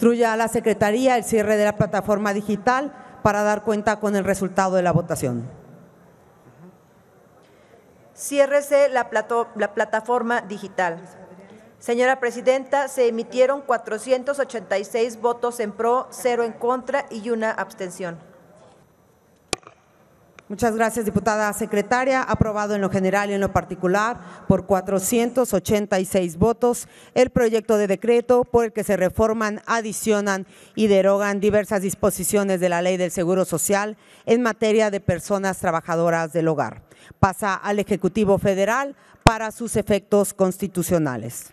instruya a la Secretaría el cierre de la plataforma digital para dar cuenta con el resultado de la votación. Ciérrese la, la plataforma digital. Señora Presidenta, se emitieron 486 votos en pro, cero en contra y una abstención. Muchas gracias, diputada secretaria. Aprobado en lo general y en lo particular por 486 votos el proyecto de decreto por el que se reforman, adicionan y derogan diversas disposiciones de la Ley del Seguro Social en materia de personas trabajadoras del hogar. Pasa al Ejecutivo Federal para sus efectos constitucionales.